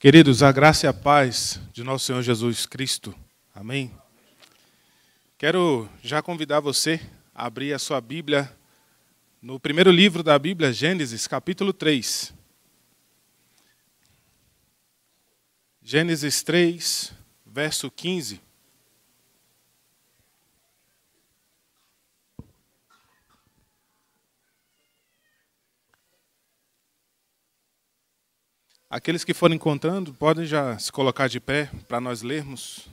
Queridos, a graça e a paz de nosso Senhor Jesus Cristo. Amém. Quero já convidar você a abrir a sua Bíblia no primeiro livro da Bíblia, Gênesis, capítulo 3. Gênesis 3, verso 15. Aqueles que forem contando podem já se colocar de pé para nós lermos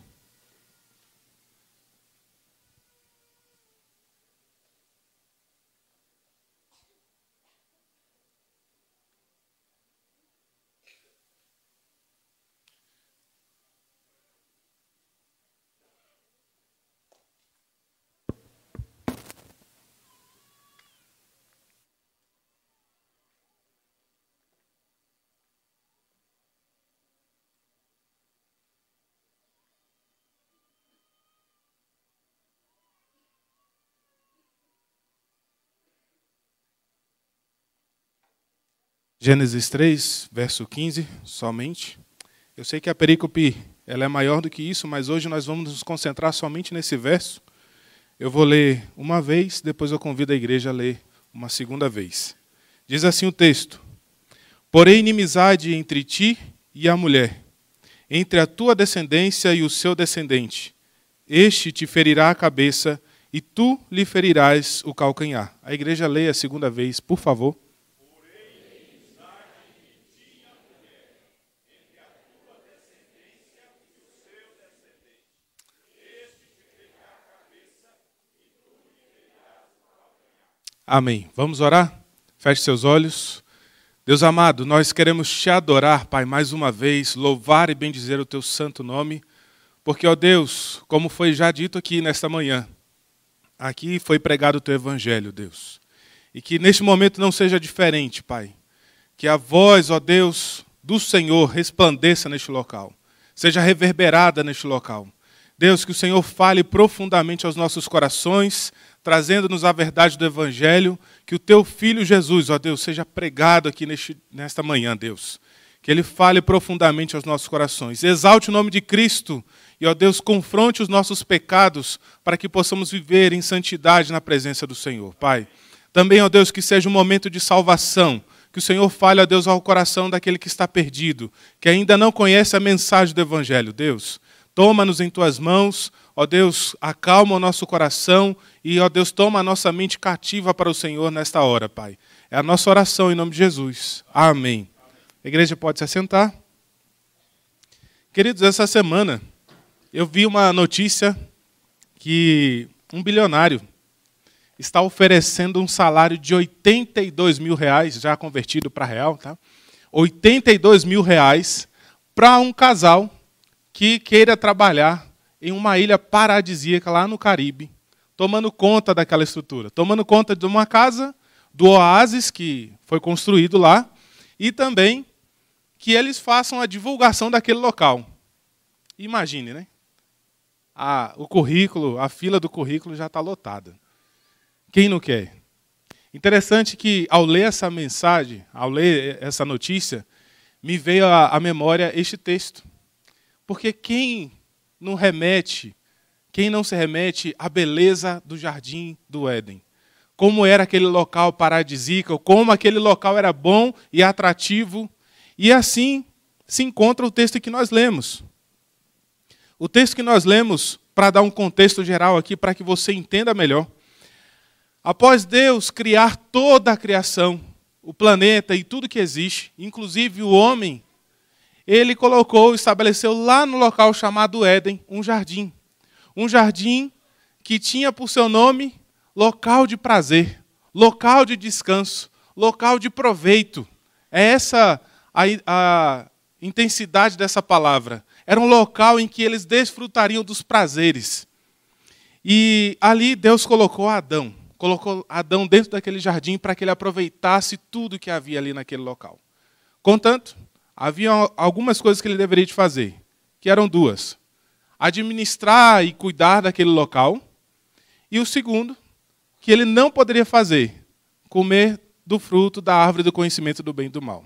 Gênesis 3, verso 15, somente. Eu sei que a perícope ela é maior do que isso, mas hoje nós vamos nos concentrar somente nesse verso. Eu vou ler uma vez, depois eu convido a igreja a ler uma segunda vez. Diz assim o texto: Porém, inimizade entre ti e a mulher, entre a tua descendência e o seu descendente. Este te ferirá a cabeça e tu lhe ferirás o calcanhar. A igreja leia a segunda vez, por favor. Amém. Vamos orar? Feche seus olhos. Deus amado, nós queremos te adorar, Pai, mais uma vez, louvar e bendizer o teu santo nome, porque, ó Deus, como foi já dito aqui nesta manhã, aqui foi pregado o teu evangelho, Deus. E que neste momento não seja diferente, Pai. Que a voz, ó Deus, do Senhor resplandeça neste local, seja reverberada neste local. Deus, que o Senhor fale profundamente aos nossos corações, trazendo-nos a verdade do Evangelho, que o teu filho Jesus, ó Deus, seja pregado aqui neste, nesta manhã, Deus. Que ele fale profundamente aos nossos corações. Exalte o nome de Cristo e, ó Deus, confronte os nossos pecados para que possamos viver em santidade na presença do Senhor, Pai. Também, ó Deus, que seja um momento de salvação. Que o Senhor fale, ó Deus, ao coração daquele que está perdido, que ainda não conhece a mensagem do Evangelho, Deus Toma-nos em tuas mãos, ó Deus, acalma o nosso coração e, ó Deus, toma a nossa mente cativa para o Senhor nesta hora, Pai. É a nossa oração em nome de Jesus. Amém. A igreja pode se assentar. Queridos, essa semana eu vi uma notícia que um bilionário está oferecendo um salário de 82 mil reais, já convertido para real, tá? 82 mil reais para um casal que queira trabalhar em uma ilha paradisíaca lá no Caribe, tomando conta daquela estrutura, tomando conta de uma casa, do oásis que foi construído lá, e também que eles façam a divulgação daquele local. Imagine, né? A, o currículo, a fila do currículo já está lotada. Quem não quer? Interessante que, ao ler essa mensagem, ao ler eh, essa notícia, me veio à, à memória este texto porque quem não remete, quem não se remete à beleza do jardim do Éden? Como era aquele local paradisíaco, como aquele local era bom e atrativo. E assim se encontra o texto que nós lemos. O texto que nós lemos, para dar um contexto geral aqui, para que você entenda melhor. Após Deus criar toda a criação, o planeta e tudo que existe, inclusive o homem ele colocou, estabeleceu lá no local chamado Éden, um jardim. Um jardim que tinha por seu nome local de prazer, local de descanso, local de proveito. É essa a, a intensidade dessa palavra. Era um local em que eles desfrutariam dos prazeres. E ali Deus colocou Adão, colocou Adão dentro daquele jardim para que ele aproveitasse tudo que havia ali naquele local. Contanto, havia algumas coisas que ele deveria fazer, que eram duas: administrar e cuidar daquele local, e o segundo, que ele não poderia fazer, comer do fruto da árvore do conhecimento do bem e do mal.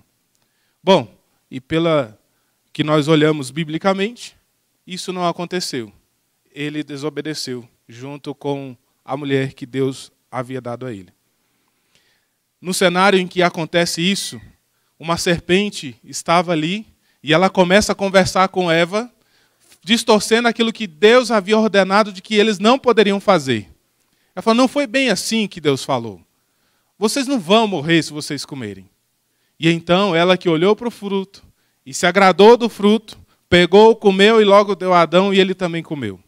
Bom, e pela que nós olhamos biblicamente, isso não aconteceu. Ele desobedeceu junto com a mulher que Deus havia dado a ele. No cenário em que acontece isso, uma serpente estava ali e ela começa a conversar com Eva, distorcendo aquilo que Deus havia ordenado de que eles não poderiam fazer. Ela fala: Não foi bem assim que Deus falou. Vocês não vão morrer se vocês comerem. E então ela que olhou para o fruto e se agradou do fruto, pegou, comeu e logo deu a Adão e ele também comeu.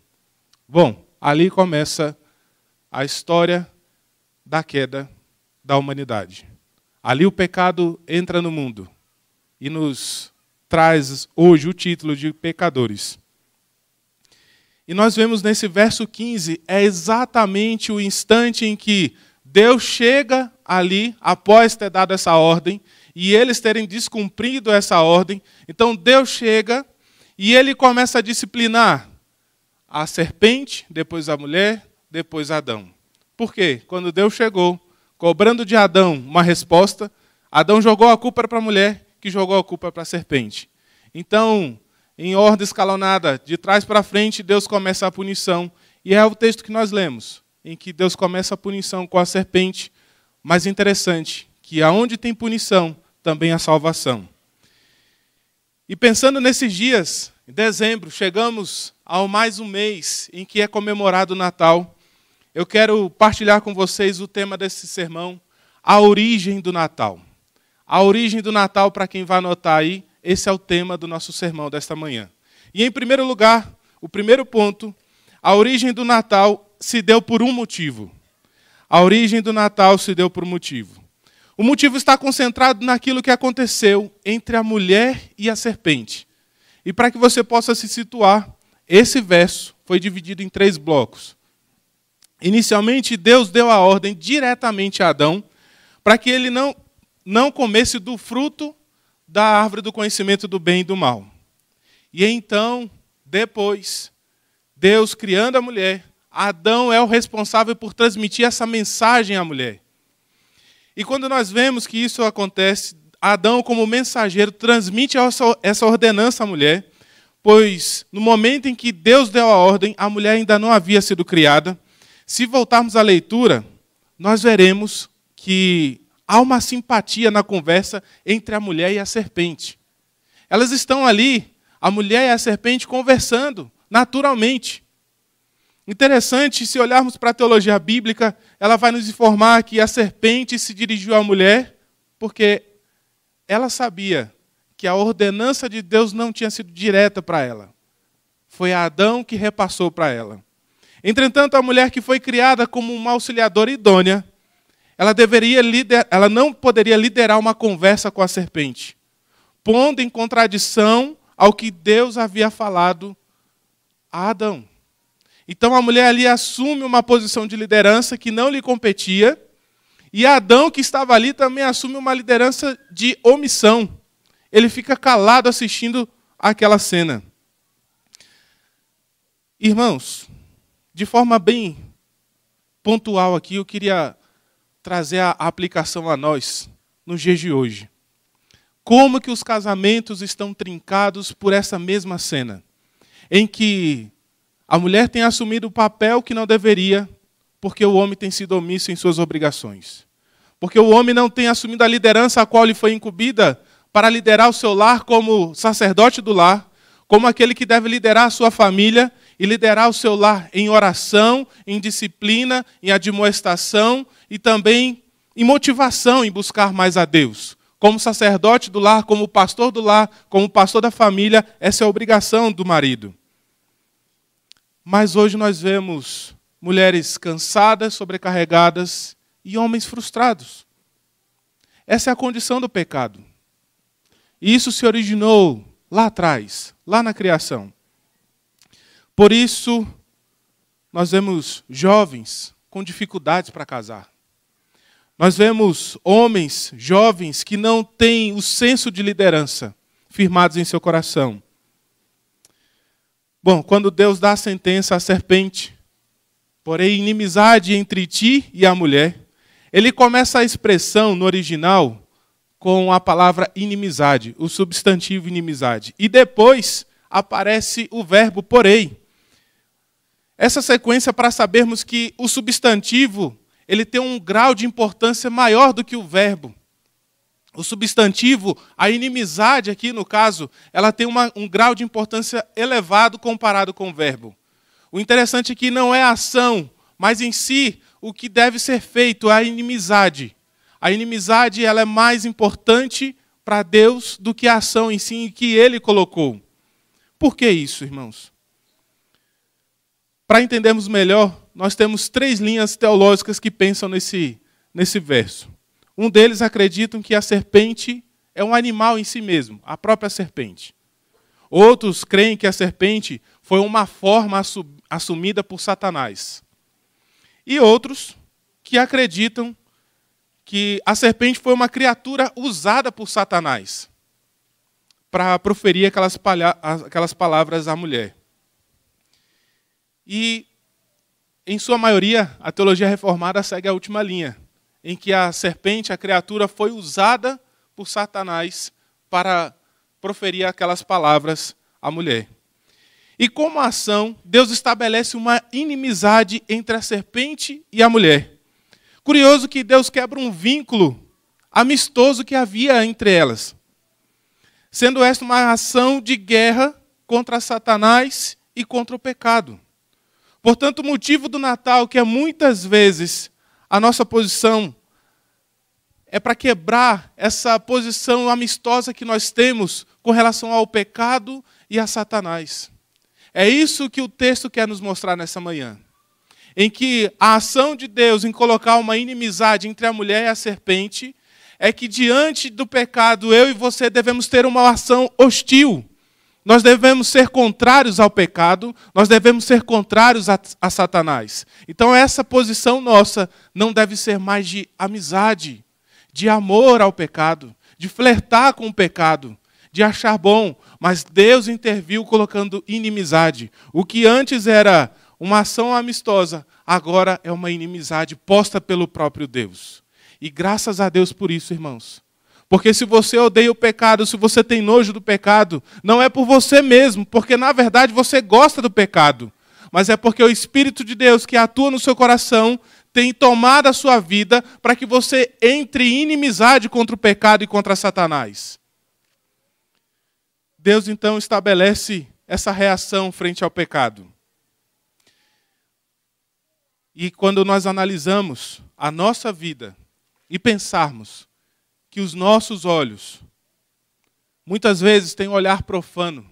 Bom, ali começa a história da queda da humanidade. Ali o pecado entra no mundo e nos traz hoje o título de pecadores. E nós vemos nesse verso 15 é exatamente o instante em que Deus chega ali após ter dado essa ordem e eles terem descumprido essa ordem. Então Deus chega e ele começa a disciplinar a serpente, depois a mulher, depois Adão. Por quê? Quando Deus chegou, cobrando de Adão uma resposta, Adão jogou a culpa para a mulher, que jogou a culpa para a serpente. Então, em ordem escalonada, de trás para frente, Deus começa a punição. E é o texto que nós lemos, em que Deus começa a punição com a serpente. Mas interessante que aonde tem punição, também há salvação. E pensando nesses dias, em dezembro, chegamos ao mais um mês em que é comemorado o Natal. Eu quero partilhar com vocês o tema desse sermão, a origem do Natal. A origem do Natal, para quem vai anotar aí, esse é o tema do nosso sermão desta manhã. E em primeiro lugar, o primeiro ponto, a origem do Natal se deu por um motivo. A origem do Natal se deu por um motivo. O motivo está concentrado naquilo que aconteceu entre a mulher e a serpente. E para que você possa se situar, esse verso foi dividido em três blocos. Inicialmente, Deus deu a ordem diretamente a Adão para que ele não, não comesse do fruto da árvore do conhecimento do bem e do mal. E então, depois, Deus criando a mulher, Adão é o responsável por transmitir essa mensagem à mulher. E quando nós vemos que isso acontece, Adão, como mensageiro, transmite essa ordenança à mulher, pois no momento em que Deus deu a ordem, a mulher ainda não havia sido criada, se voltarmos à leitura, nós veremos que há uma simpatia na conversa entre a mulher e a serpente. Elas estão ali, a mulher e a serpente conversando naturalmente. Interessante, se olharmos para a teologia bíblica, ela vai nos informar que a serpente se dirigiu à mulher porque ela sabia que a ordenança de Deus não tinha sido direta para ela. Foi Adão que repassou para ela. Entretanto, a mulher que foi criada como uma auxiliadora idônea, ela, deveria lider... ela não poderia liderar uma conversa com a serpente, pondo em contradição ao que Deus havia falado a Adão. Então a mulher ali assume uma posição de liderança que não lhe competia, e Adão, que estava ali, também assume uma liderança de omissão. Ele fica calado assistindo aquela cena. Irmãos, de forma bem pontual aqui, eu queria trazer a aplicação a nós nos dias de hoje. Como que os casamentos estão trincados por essa mesma cena, em que a mulher tem assumido o papel que não deveria, porque o homem tem sido omisso em suas obrigações. Porque o homem não tem assumido a liderança a qual lhe foi incumbida para liderar o seu lar como sacerdote do lar, como aquele que deve liderar a sua família, e liderar o seu lar em oração, em disciplina, em admoestação e também em motivação em buscar mais a Deus. Como sacerdote do lar, como pastor do lar, como pastor da família, essa é a obrigação do marido. Mas hoje nós vemos mulheres cansadas, sobrecarregadas e homens frustrados. Essa é a condição do pecado. E isso se originou lá atrás, lá na criação. Por isso, nós vemos jovens com dificuldades para casar. Nós vemos homens jovens que não têm o senso de liderança firmados em seu coração. Bom, quando Deus dá a sentença à serpente, porém inimizade entre ti e a mulher, ele começa a expressão no original com a palavra inimizade, o substantivo inimizade. E depois aparece o verbo porém essa sequência para sabermos que o substantivo ele tem um grau de importância maior do que o verbo. O substantivo, a inimizade aqui no caso, ela tem uma, um grau de importância elevado comparado com o verbo. O interessante aqui é não é a ação, mas em si o que deve ser feito é a inimizade. A inimizade ela é mais importante para Deus do que a ação em si que ele colocou. Por que isso, irmãos? Para entendermos melhor, nós temos três linhas teológicas que pensam nesse, nesse verso. Um deles acredita que a serpente é um animal em si mesmo, a própria serpente. Outros creem que a serpente foi uma forma assumida por Satanás. E outros que acreditam que a serpente foi uma criatura usada por Satanás para proferir aquelas, aquelas palavras à mulher. E, em sua maioria, a teologia reformada segue a última linha, em que a serpente, a criatura, foi usada por Satanás para proferir aquelas palavras à mulher. E como ação, Deus estabelece uma inimizade entre a serpente e a mulher. Curioso que Deus quebra um vínculo amistoso que havia entre elas, sendo esta uma ação de guerra contra Satanás e contra o pecado. Portanto, o motivo do Natal, que é muitas vezes a nossa posição, é para quebrar essa posição amistosa que nós temos com relação ao pecado e a Satanás. É isso que o texto quer nos mostrar nessa manhã. Em que a ação de Deus em colocar uma inimizade entre a mulher e a serpente é que diante do pecado eu e você devemos ter uma ação hostil nós devemos ser contrários ao pecado, nós devemos ser contrários a, a, Satanás. Então, essa posição nossa não deve ser mais de amizade, de amor ao pecado, de flertar com o pecado, de achar bom, mas Deus interviu colocando inimizade. O que antes era uma ação amistosa, agora é uma inimizade posta pelo próprio Deus. E graças a Deus por isso, irmãos. Porque se você odeia o pecado, se você tem nojo do pecado, não é por você mesmo, porque na verdade você gosta do pecado, mas é porque o Espírito de Deus que atua no seu coração tem tomado a sua vida para que você entre em inimizade contra o pecado e contra Satanás. Deus então estabelece essa reação frente ao pecado. E quando nós analisamos a nossa vida e pensarmos que os nossos olhos muitas vezes têm um olhar profano.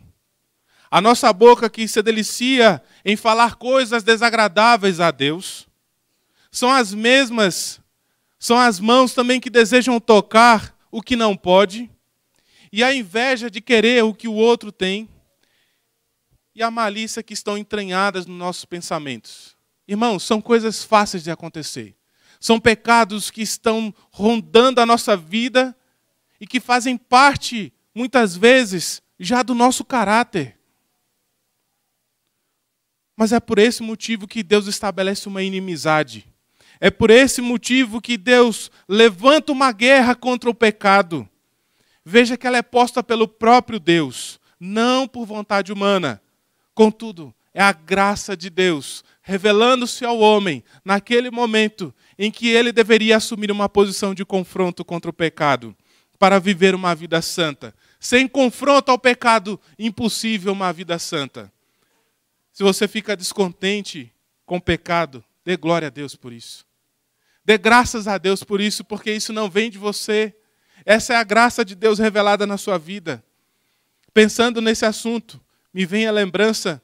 A nossa boca que se delicia em falar coisas desagradáveis a Deus, são as mesmas, são as mãos também que desejam tocar o que não pode, e a inveja de querer o que o outro tem, e a malícia que estão entranhadas nos nossos pensamentos. Irmãos, são coisas fáceis de acontecer. São pecados que estão rondando a nossa vida e que fazem parte, muitas vezes, já do nosso caráter. Mas é por esse motivo que Deus estabelece uma inimizade. É por esse motivo que Deus levanta uma guerra contra o pecado. Veja que ela é posta pelo próprio Deus, não por vontade humana. Contudo, é a graça de Deus revelando-se ao homem naquele momento em que ele deveria assumir uma posição de confronto contra o pecado para viver uma vida santa. Sem confronto ao pecado, impossível uma vida santa. Se você fica descontente com o pecado, dê glória a Deus por isso. Dê graças a Deus por isso, porque isso não vem de você. Essa é a graça de Deus revelada na sua vida. Pensando nesse assunto, me vem a lembrança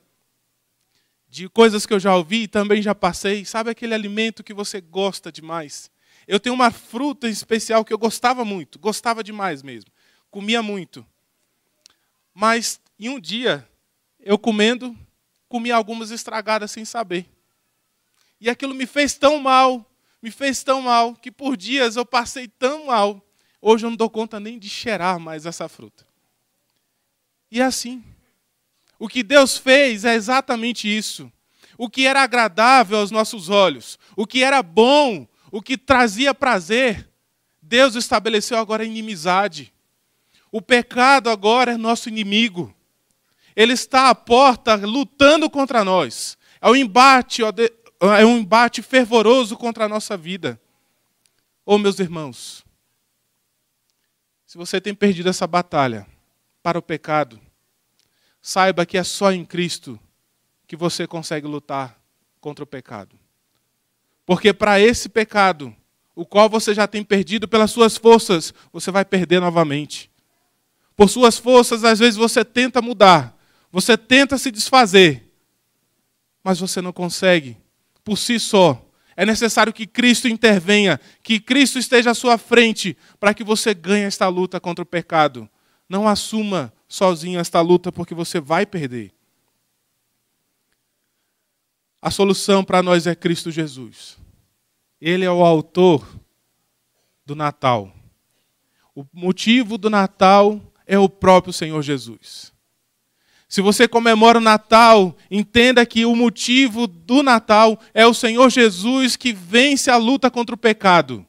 de coisas que eu já ouvi e também já passei. Sabe aquele alimento que você gosta demais? Eu tenho uma fruta especial que eu gostava muito, gostava demais mesmo. Comia muito. Mas em um dia, eu comendo, comi algumas estragadas sem saber. E aquilo me fez tão mal, me fez tão mal, que por dias eu passei tão mal. Hoje eu não dou conta nem de cheirar mais essa fruta. E é assim, o que Deus fez é exatamente isso. O que era agradável aos nossos olhos, o que era bom, o que trazia prazer, Deus estabeleceu agora inimizade. O pecado agora é nosso inimigo. Ele está à porta lutando contra nós. É um embate, é um embate fervoroso contra a nossa vida. Oh, meus irmãos, se você tem perdido essa batalha para o pecado, saiba que é só em Cristo que você consegue lutar contra o pecado. Porque para esse pecado, o qual você já tem perdido pelas suas forças, você vai perder novamente. Por suas forças, às vezes você tenta mudar, você tenta se desfazer, mas você não consegue por si só. É necessário que Cristo intervenha, que Cristo esteja à sua frente, para que você ganhe esta luta contra o pecado. Não assuma sozinho esta luta porque você vai perder. A solução para nós é Cristo Jesus. Ele é o autor do Natal. O motivo do Natal é o próprio Senhor Jesus. Se você comemora o Natal, entenda que o motivo do Natal é o Senhor Jesus que vence a luta contra o pecado.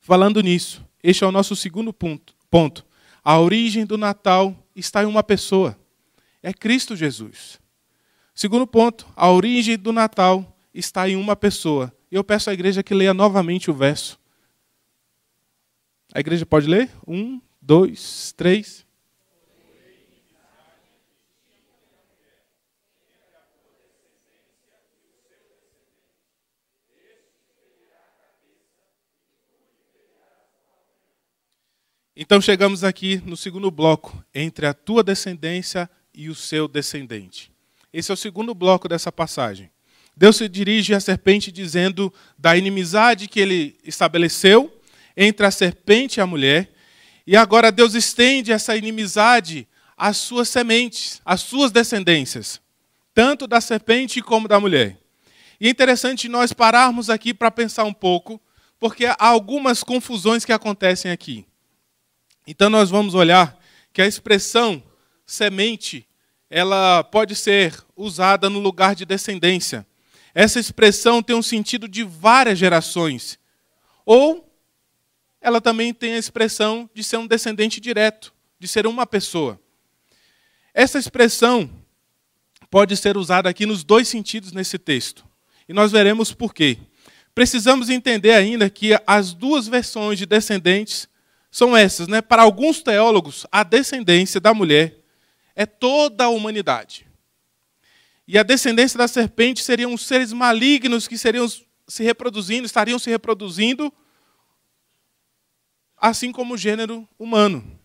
Falando nisso, este é o nosso segundo ponto. Ponto. A origem do Natal está em uma pessoa. É Cristo Jesus. Segundo ponto, a origem do Natal está em uma pessoa. Eu peço à igreja que leia novamente o verso. A igreja pode ler? Um, dois, três. Então chegamos aqui no segundo bloco, entre a tua descendência e o seu descendente. Esse é o segundo bloco dessa passagem. Deus se dirige à serpente dizendo da inimizade que ele estabeleceu entre a serpente e a mulher, e agora Deus estende essa inimizade às suas sementes, às suas descendências, tanto da serpente como da mulher. E é interessante nós pararmos aqui para pensar um pouco, porque há algumas confusões que acontecem aqui. Então nós vamos olhar que a expressão semente, ela pode ser usada no lugar de descendência. Essa expressão tem um sentido de várias gerações. Ou ela também tem a expressão de ser um descendente direto, de ser uma pessoa. Essa expressão pode ser usada aqui nos dois sentidos nesse texto. E nós veremos por quê. Precisamos entender ainda que as duas versões de descendentes são essas, né? Para alguns teólogos, a descendência da mulher é toda a humanidade. E a descendência da serpente seriam os seres malignos que seriam se reproduzindo, estariam se reproduzindo, assim como o gênero humano.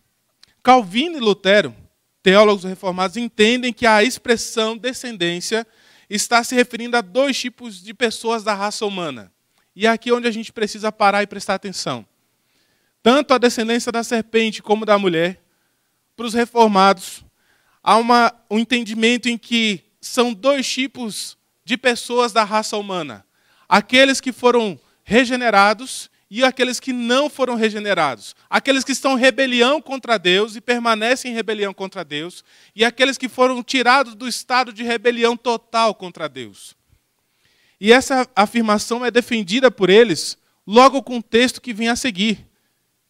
Calvino e Lutero, teólogos reformados, entendem que a expressão descendência está se referindo a dois tipos de pessoas da raça humana. E é aqui onde a gente precisa parar e prestar atenção tanto a descendência da serpente como da mulher, para os reformados, há uma, um entendimento em que são dois tipos de pessoas da raça humana: aqueles que foram regenerados e aqueles que não foram regenerados, aqueles que estão em rebelião contra Deus e permanecem em rebelião contra Deus, e aqueles que foram tirados do estado de rebelião total contra Deus. E essa afirmação é defendida por eles logo com o texto que vem a seguir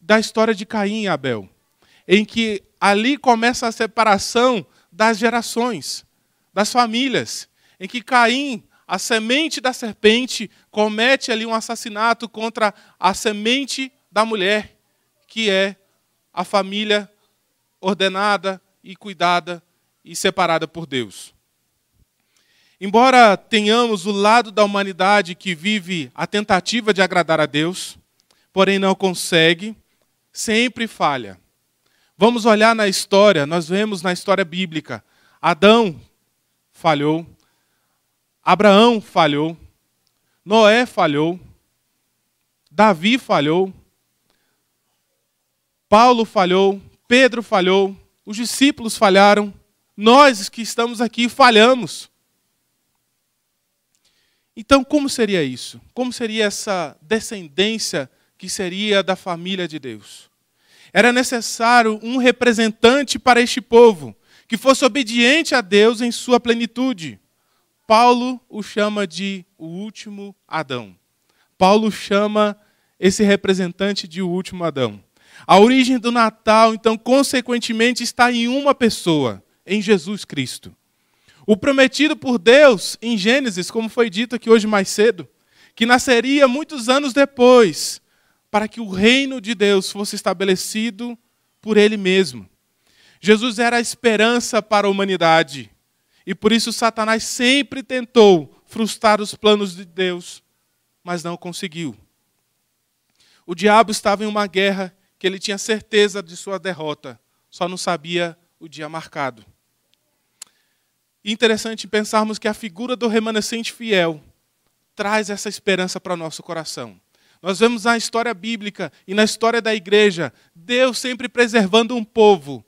da história de Caim e Abel, em que ali começa a separação das gerações, das famílias, em que Caim, a semente da serpente, comete ali um assassinato contra a semente da mulher, que é a família ordenada e cuidada e separada por Deus. Embora tenhamos o lado da humanidade que vive a tentativa de agradar a Deus, porém não consegue, sempre falha. Vamos olhar na história, nós vemos na história bíblica: Adão falhou, Abraão falhou, Noé falhou, Davi falhou, Paulo falhou, Pedro falhou, os discípulos falharam, nós que estamos aqui falhamos. Então, como seria isso? Como seria essa descendência? que seria da família de Deus. Era necessário um representante para este povo, que fosse obediente a Deus em sua plenitude. Paulo o chama de o último Adão. Paulo chama esse representante de o último Adão. A origem do Natal, então, consequentemente, está em uma pessoa, em Jesus Cristo. O prometido por Deus em Gênesis, como foi dito aqui hoje mais cedo, que nasceria muitos anos depois, para que o reino de Deus fosse estabelecido por ele mesmo. Jesus era a esperança para a humanidade. E por isso Satanás sempre tentou frustrar os planos de Deus, mas não conseguiu. O diabo estava em uma guerra que ele tinha certeza de sua derrota, só não sabia o dia marcado. Interessante pensarmos que a figura do remanescente fiel traz essa esperança para nosso coração. Nós vemos na história bíblica e na história da igreja Deus sempre preservando um povo.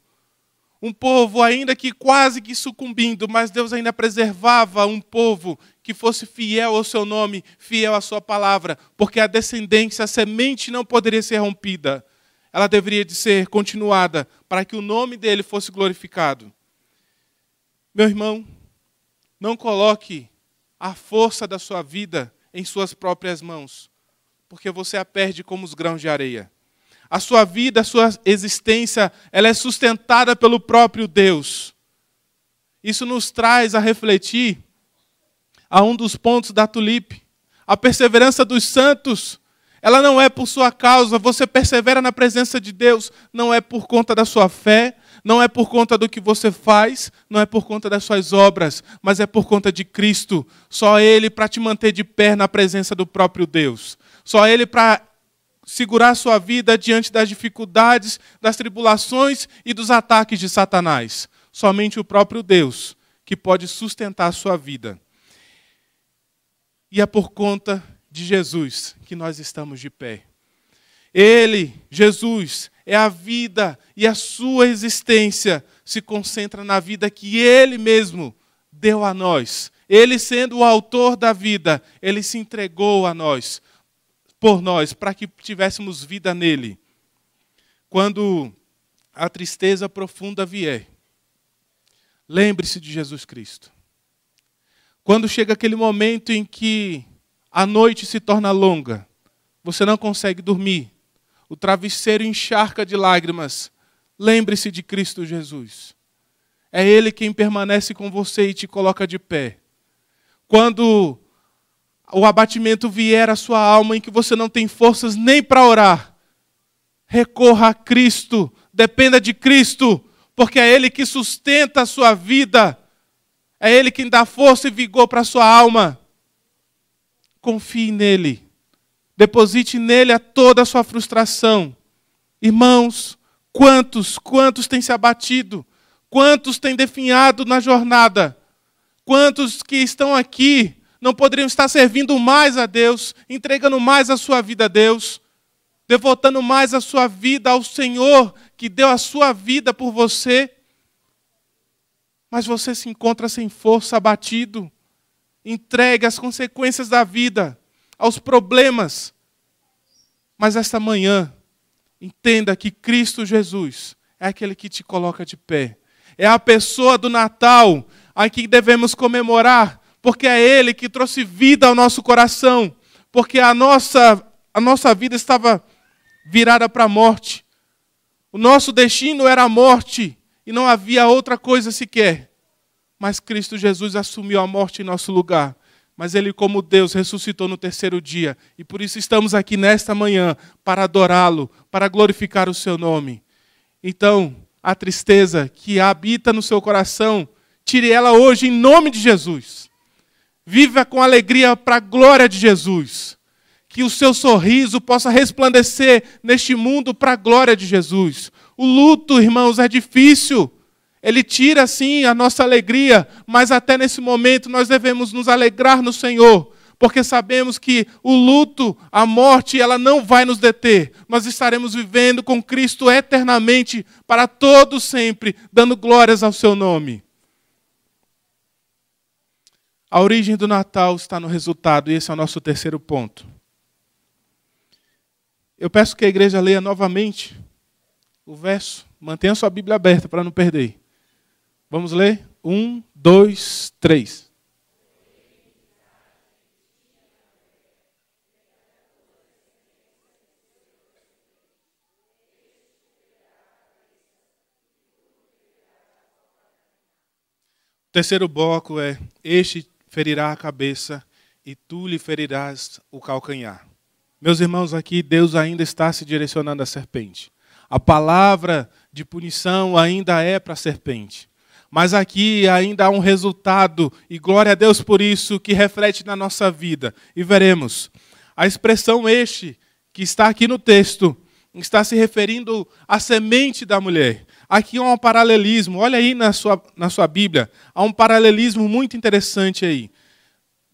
Um povo ainda que quase que sucumbindo, mas Deus ainda preservava um povo que fosse fiel ao seu nome, fiel à sua palavra, porque a descendência, a semente não poderia ser rompida. Ela deveria de ser continuada para que o nome dele fosse glorificado. Meu irmão, não coloque a força da sua vida em suas próprias mãos porque você a perde como os grãos de areia. A sua vida, a sua existência, ela é sustentada pelo próprio Deus. Isso nos traz a refletir a um dos pontos da tulipe. A perseverança dos santos, ela não é por sua causa. Você persevera na presença de Deus, não é por conta da sua fé, não é por conta do que você faz, não é por conta das suas obras, mas é por conta de Cristo. Só Ele para te manter de pé na presença do próprio Deus. Só Ele para segurar sua vida diante das dificuldades, das tribulações e dos ataques de Satanás. Somente o próprio Deus que pode sustentar a sua vida. E é por conta de Jesus que nós estamos de pé. Ele, Jesus, é a vida e a sua existência se concentra na vida que ele mesmo deu a nós. Ele, sendo o autor da vida, ele se entregou a nós por nós, para que tivéssemos vida nele. Quando a tristeza profunda vier, lembre-se de Jesus Cristo. Quando chega aquele momento em que a noite se torna longa, você não consegue dormir, o travesseiro encharca de lágrimas, lembre-se de Cristo Jesus. É Ele quem permanece com você e te coloca de pé. Quando o abatimento vier à sua alma em que você não tem forças nem para orar, recorra a Cristo, dependa de Cristo, porque é Ele que sustenta a sua vida, é Ele quem dá força e vigor para a sua alma. Confie nele, deposite nele a toda a sua frustração. Irmãos, quantos, quantos têm se abatido, quantos têm definhado na jornada, quantos que estão aqui não poderiam estar servindo mais a Deus, entregando mais a sua vida a Deus, devotando mais a sua vida ao Senhor que deu a sua vida por você. Mas você se encontra sem força, abatido, entregue às consequências da vida, aos problemas. Mas esta manhã, entenda que Cristo Jesus é aquele que te coloca de pé. É a pessoa do Natal a que devemos comemorar porque é Ele que trouxe vida ao nosso coração, porque a nossa, a nossa vida estava virada para a morte. O nosso destino era a morte e não havia outra coisa sequer. Mas Cristo Jesus assumiu a morte em nosso lugar. Mas Ele, como Deus, ressuscitou no terceiro dia. E por isso estamos aqui nesta manhã para adorá-lo, para glorificar o Seu nome. Então, a tristeza que habita no seu coração, tire ela hoje em nome de Jesus. Viva com alegria para a glória de Jesus. Que o seu sorriso possa resplandecer neste mundo para a glória de Jesus. O luto, irmãos, é difícil. Ele tira, sim, a nossa alegria, mas até nesse momento nós devemos nos alegrar no Senhor, porque sabemos que o luto, a morte, ela não vai nos deter. Nós estaremos vivendo com Cristo eternamente, para todo sempre, dando glórias ao seu nome. A origem do Natal está no resultado, e esse é o nosso terceiro ponto. Eu peço que a igreja leia novamente o verso. Mantenha sua Bíblia aberta para não perder. Vamos ler? Um, dois, três. O terceiro bloco é: Este ferirá a cabeça e tu lhe ferirás o calcanhar. Meus irmãos, aqui Deus ainda está se direcionando à serpente. A palavra de punição ainda é para a serpente. Mas aqui ainda há um resultado, e glória a Deus por isso, que reflete na nossa vida. E veremos. A expressão este, que está aqui no texto, está se referindo à semente da mulher. Aqui há um paralelismo, olha aí na sua, na sua Bíblia, há um paralelismo muito interessante aí.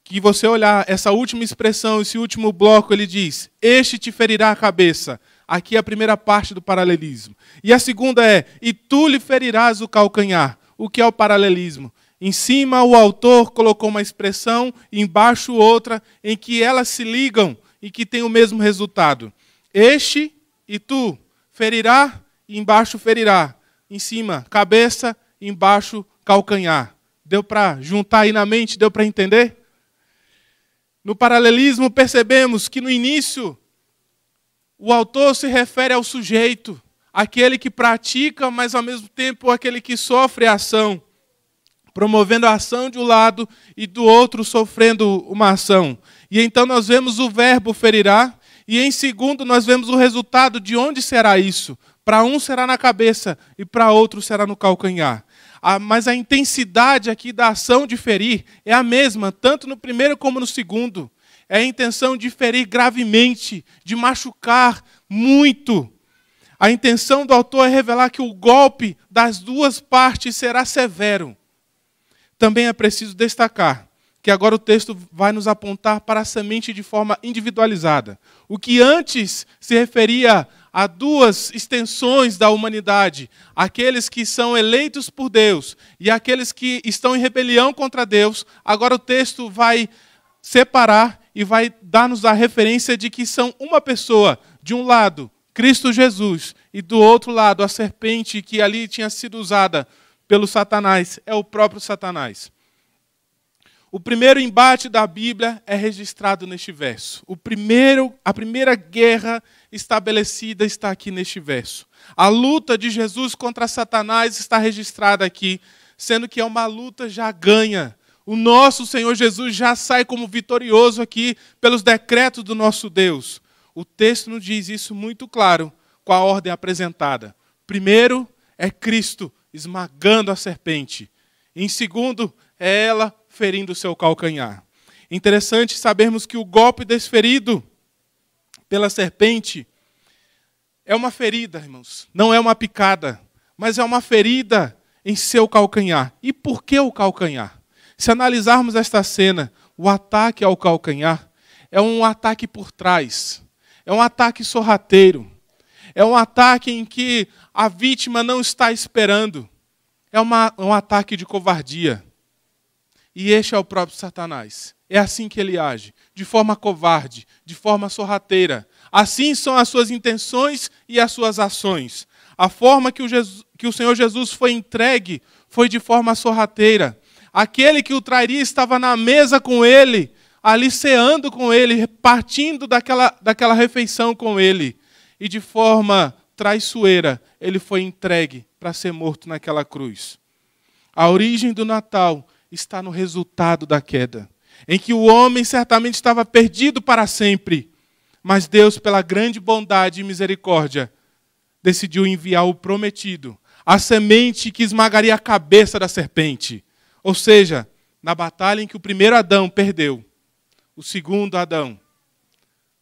Que você olhar essa última expressão, esse último bloco, ele diz: Este te ferirá a cabeça. Aqui é a primeira parte do paralelismo. E a segunda é: E tu lhe ferirás o calcanhar. O que é o paralelismo? Em cima, o autor colocou uma expressão, embaixo, outra, em que elas se ligam e que tem o mesmo resultado. Este e tu ferirá, e embaixo ferirá em cima, cabeça, embaixo, calcanhar. Deu para juntar aí na mente? Deu para entender? No paralelismo, percebemos que no início, o autor se refere ao sujeito, aquele que pratica, mas ao mesmo tempo aquele que sofre a ação, promovendo a ação de um lado e do outro sofrendo uma ação. E então nós vemos o verbo ferirá, e em segundo nós vemos o resultado de onde será isso. Para um será na cabeça e para outro será no calcanhar. mas a intensidade aqui da ação de ferir é a mesma, tanto no primeiro como no segundo. É a intenção de ferir gravemente, de machucar muito. A intenção do autor é revelar que o golpe das duas partes será severo. Também é preciso destacar que agora o texto vai nos apontar para a semente de forma individualizada. O que antes se referia há duas extensões da humanidade: aqueles que são eleitos por Deus e aqueles que estão em rebelião contra Deus. Agora o texto vai separar e vai dar-nos a referência de que são uma pessoa, de um lado, Cristo Jesus, e do outro lado, a serpente que ali tinha sido usada pelo Satanás, é o próprio Satanás. O primeiro embate da Bíblia é registrado neste verso. O primeiro, a primeira guerra estabelecida está aqui neste verso. A luta de Jesus contra Satanás está registrada aqui, sendo que é uma luta já ganha. O nosso Senhor Jesus já sai como vitorioso aqui pelos decretos do nosso Deus. O texto nos diz isso muito claro com a ordem apresentada. Primeiro é Cristo esmagando a serpente. Em segundo, é ela ferindo seu calcanhar. Interessante sabermos que o golpe desferido pela serpente é uma ferida, irmãos. Não é uma picada, mas é uma ferida em seu calcanhar. E por que o calcanhar? Se analisarmos esta cena, o ataque ao calcanhar é um ataque por trás, é um ataque sorrateiro, é um ataque em que a vítima não está esperando, é uma, um ataque de covardia. E este é o próprio Satanás. É assim que ele age, de forma covarde, de forma sorrateira. Assim são as suas intenções e as suas ações. A forma que o, Jesus, que o Senhor Jesus foi entregue foi de forma sorrateira. Aquele que o trairia estava na mesa com ele, aliceando com ele, partindo daquela, daquela refeição com ele. E de forma traiçoeira, ele foi entregue para ser morto naquela cruz. A origem do Natal está no resultado da queda, em que o homem certamente estava perdido para sempre, mas Deus, pela grande bondade e misericórdia, decidiu enviar o prometido, a semente que esmagaria a cabeça da serpente. Ou seja, na batalha em que o primeiro Adão perdeu, o segundo Adão,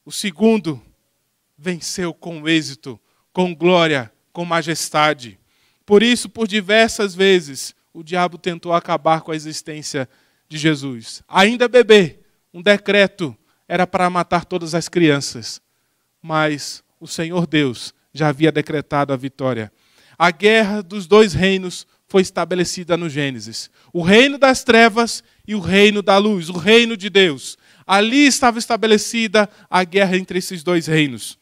o segundo venceu com êxito, com glória, com majestade. Por isso, por diversas vezes, o diabo tentou acabar com a existência de Jesus. Ainda bebê, um decreto era para matar todas as crianças, mas o Senhor Deus já havia decretado a vitória. A guerra dos dois reinos foi estabelecida no Gênesis: o reino das trevas e o reino da luz, o reino de Deus. Ali estava estabelecida a guerra entre esses dois reinos.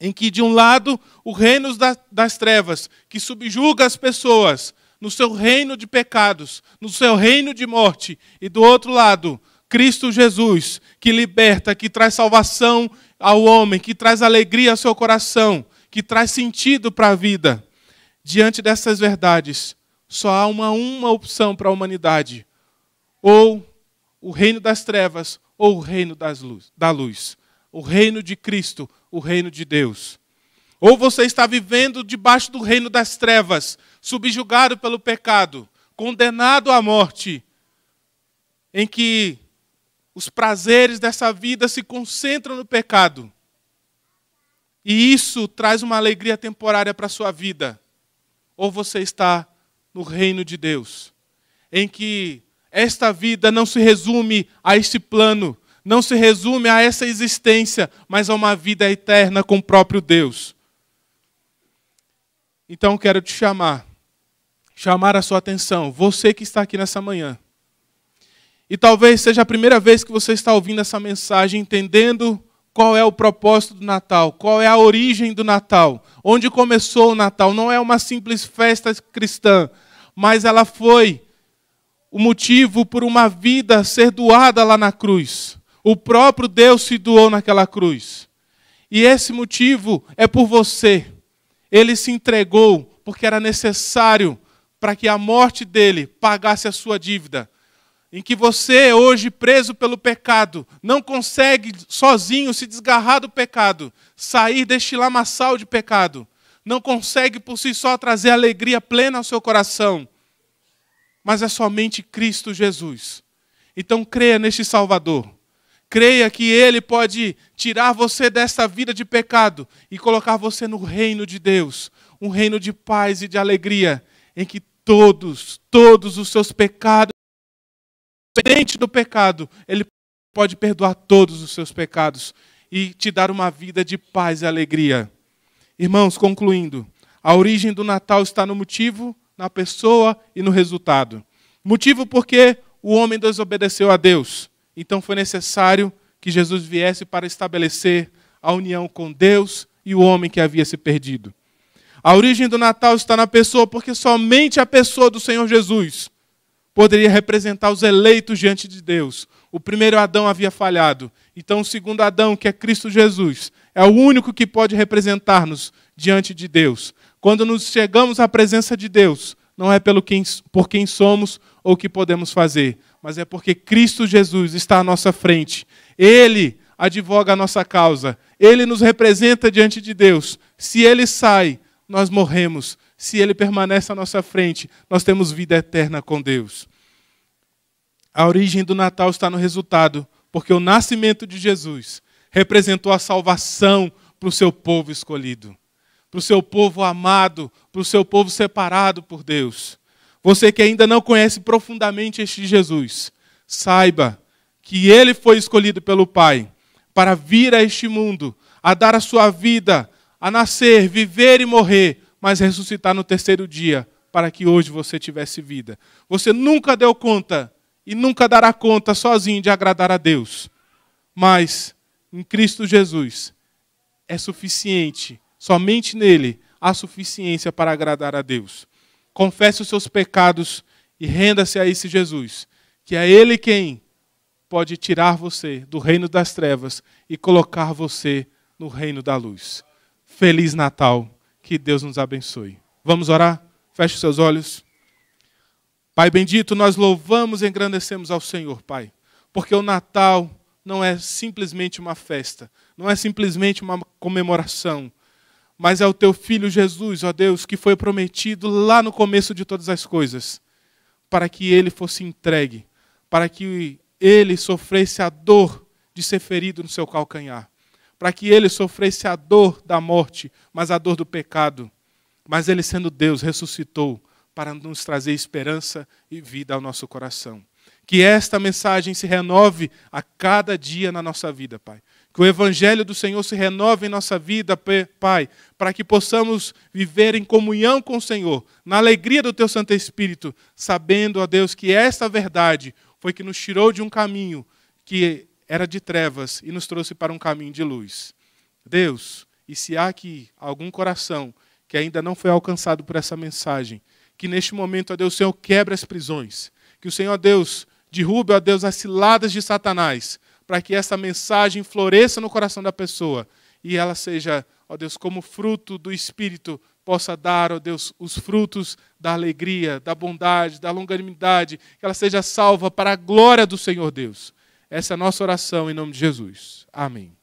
Em que, de um lado, o reino das trevas, que subjuga as pessoas, no seu reino de pecados, no seu reino de morte, e do outro lado, Cristo Jesus, que liberta, que traz salvação ao homem, que traz alegria ao seu coração, que traz sentido para a vida. Diante dessas verdades, só há uma, uma opção para a humanidade: ou o reino das trevas, ou o reino das luz, da luz. O reino de Cristo, o reino de Deus. Ou você está vivendo debaixo do reino das trevas, subjugado pelo pecado, condenado à morte, em que os prazeres dessa vida se concentram no pecado. E isso traz uma alegria temporária para a sua vida. Ou você está no reino de Deus, em que esta vida não se resume a este plano, não se resume a essa existência, mas a uma vida eterna com o próprio Deus. Então quero te chamar, chamar a sua atenção, você que está aqui nessa manhã. E talvez seja a primeira vez que você está ouvindo essa mensagem, entendendo qual é o propósito do Natal, qual é a origem do Natal, onde começou o Natal. Não é uma simples festa cristã, mas ela foi o motivo por uma vida ser doada lá na cruz. O próprio Deus se doou naquela cruz. E esse motivo é por você ele se entregou porque era necessário para que a morte dele pagasse a sua dívida. Em que você, hoje preso pelo pecado, não consegue sozinho se desgarrar do pecado, sair deste lamaçal de pecado, não consegue por si só trazer alegria plena ao seu coração, mas é somente Cristo Jesus. Então creia neste Salvador Creia que Ele pode tirar você desta vida de pecado e colocar você no reino de Deus, um reino de paz e de alegria, em que todos, todos os seus pecados, independente do pecado, Ele pode perdoar todos os seus pecados e te dar uma vida de paz e alegria. Irmãos, concluindo, a origem do Natal está no motivo, na pessoa e no resultado. Motivo porque o homem desobedeceu a Deus. Então foi necessário que Jesus viesse para estabelecer a união com Deus e o homem que havia se perdido. A origem do Natal está na pessoa, porque somente a pessoa do Senhor Jesus poderia representar os eleitos diante de Deus. O primeiro Adão havia falhado, então o segundo Adão, que é Cristo Jesus, é o único que pode representar-nos diante de Deus. Quando nos chegamos à presença de Deus, não é pelo quem, por quem somos ou o que podemos fazer, mas é porque Cristo Jesus está à nossa frente. Ele advoga a nossa causa, ele nos representa diante de Deus. Se ele sai, nós morremos. Se ele permanece à nossa frente, nós temos vida eterna com Deus. A origem do Natal está no resultado, porque o nascimento de Jesus representou a salvação para o seu povo escolhido, para o seu povo amado, para o seu povo separado por Deus. Você que ainda não conhece profundamente este Jesus, saiba que ele foi escolhido pelo Pai para vir a este mundo, a dar a sua vida, a nascer, viver e morrer, mas ressuscitar no terceiro dia, para que hoje você tivesse vida. Você nunca deu conta e nunca dará conta sozinho de agradar a Deus. Mas em Cristo Jesus é suficiente, somente nele há suficiência para agradar a Deus confesse os seus pecados e renda-se a esse Jesus, que é Ele quem pode tirar você do reino das trevas e colocar você no reino da luz. Feliz Natal, que Deus nos abençoe. Vamos orar? Feche seus olhos. Pai bendito, nós louvamos e engrandecemos ao Senhor, Pai, porque o Natal não é simplesmente uma festa, não é simplesmente uma comemoração, mas é o teu filho Jesus, ó Deus, que foi prometido lá no começo de todas as coisas, para que ele fosse entregue, para que ele sofresse a dor de ser ferido no seu calcanhar, para que ele sofresse a dor da morte, mas a dor do pecado. Mas ele, sendo Deus, ressuscitou para nos trazer esperança e vida ao nosso coração. Que esta mensagem se renove a cada dia na nossa vida, Pai. Que o evangelho do Senhor se renove em nossa vida, Pai, para que possamos viver em comunhão com o Senhor, na alegria do teu Santo Espírito, sabendo, ó Deus, que esta verdade foi que nos tirou de um caminho que era de trevas e nos trouxe para um caminho de luz. Deus, e se há aqui algum coração que ainda não foi alcançado por essa mensagem, que neste momento, ó Deus, o Senhor quebre as prisões, que o Senhor, ó Deus, derrube, ó Deus, as ciladas de Satanás, para que essa mensagem floresça no coração da pessoa e ela seja, ó Deus, como fruto do Espírito, possa dar, ó Deus, os frutos da alegria, da bondade, da longanimidade, que ela seja salva para a glória do Senhor Deus. Essa é a nossa oração em nome de Jesus. Amém.